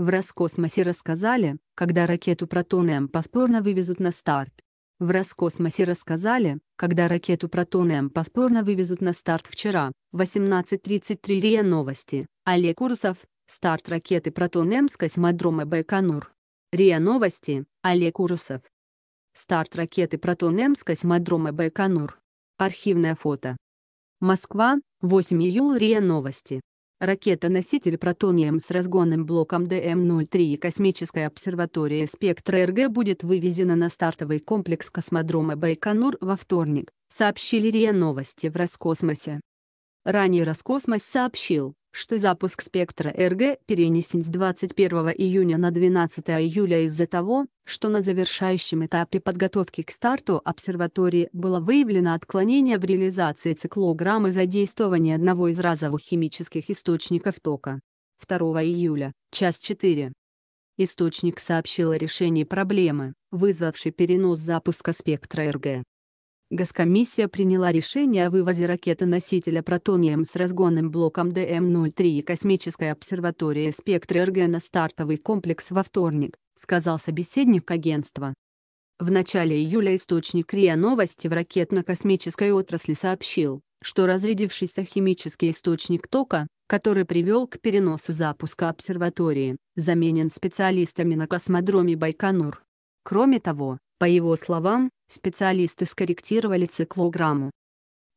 В Роскосмосе рассказали, когда ракету «Протон М» повторно вывезут на старт. В Роскосмосе рассказали, когда ракету «Протон М» повторно вывезут на старт вчера, 18.33 РИА Новости, Олег Курсов, старт ракеты «Протон М» с космодрома Байконур. РИА Новости, Олег Курсов. Старт ракеты «Протон М» с космодрома Байконур. Архивное фото. Москва, 8 июля РИА Новости. Ракета-носитель «Протониум» с разгонным блоком ДМ-03 и космическая обсерватория спектр РГ» будет вывезена на стартовый комплекс космодрома Байконур во вторник, сообщили РИА Новости в Роскосмосе. Ранее Роскосмос сообщил, что запуск спектра РГ перенесен с 21 июня на 12 июля из-за того, что на завершающем этапе подготовки к старту обсерватории было выявлено отклонение в реализации циклограммы задействования одного из разовых химических источников тока. 2 июля, час 4. Источник сообщил о решении проблемы, вызвавшей перенос запуска спектра РГ. Госкомиссия приняла решение о вывозе ракеты-носителя «Протонием» с разгонным блоком ДМ-03 и космической обсерватории «Спектр РГ» на стартовый комплекс во вторник, сказал собеседник агентства. В начале июля источник РИА Новости в ракетно-космической отрасли сообщил, что разрядившийся химический источник тока, который привел к переносу запуска обсерватории, заменен специалистами на космодроме Байконур. Кроме того, по его словам, Специалисты скорректировали циклограмму.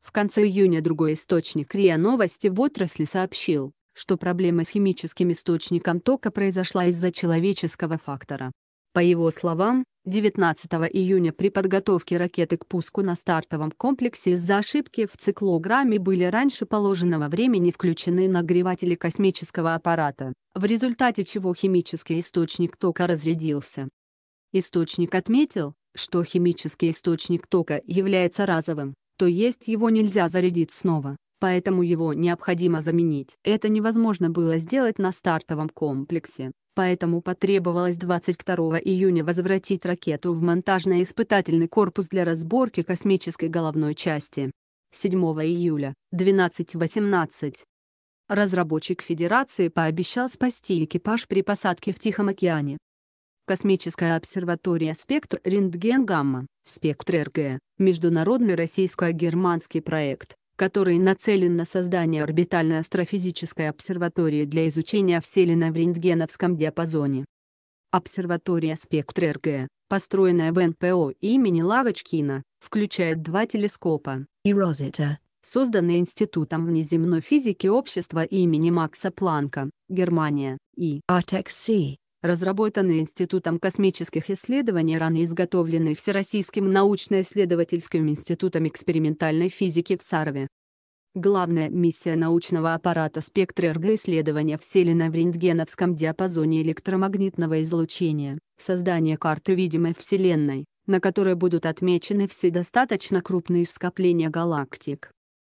В конце июня другой источник РИА Новости в отрасли сообщил, что проблема с химическим источником тока произошла из-за человеческого фактора. По его словам, 19 июня при подготовке ракеты к пуску на стартовом комплексе из-за ошибки в циклограмме были раньше положенного времени включены нагреватели космического аппарата, в результате чего химический источник тока разрядился. Источник отметил, что химический источник тока является разовым, то есть его нельзя зарядить снова, поэтому его необходимо заменить. Это невозможно было сделать на стартовом комплексе, поэтому потребовалось 22 июня возвратить ракету в монтажно-испытательный корпус для разборки космической головной части. 7 июля, 12.18. Разработчик Федерации пообещал спасти экипаж при посадке в Тихом океане, Космическая обсерватория «Спектр рентген-гамма», «Спектр РГ», международный российско-германский проект, который нацелен на создание орбитальной астрофизической обсерватории для изучения Вселенной в рентгеновском диапазоне. Обсерватория «Спектр РГ», построенная в НПО имени Лавочкина, включает два телескопа и «Розетта», созданные Институтом внеземной физики общества имени Макса Планка, Германия, и артекс разработанный Институтом космических исследований, и изготовленный Всероссийским научно-исследовательским институтом экспериментальной физики в Сарове. Главная миссия научного аппарата спектры РГ-исследования вселенной в рентгеновском диапазоне электромагнитного излучения, создание карты видимой Вселенной, на которой будут отмечены все достаточно крупные скопления галактик.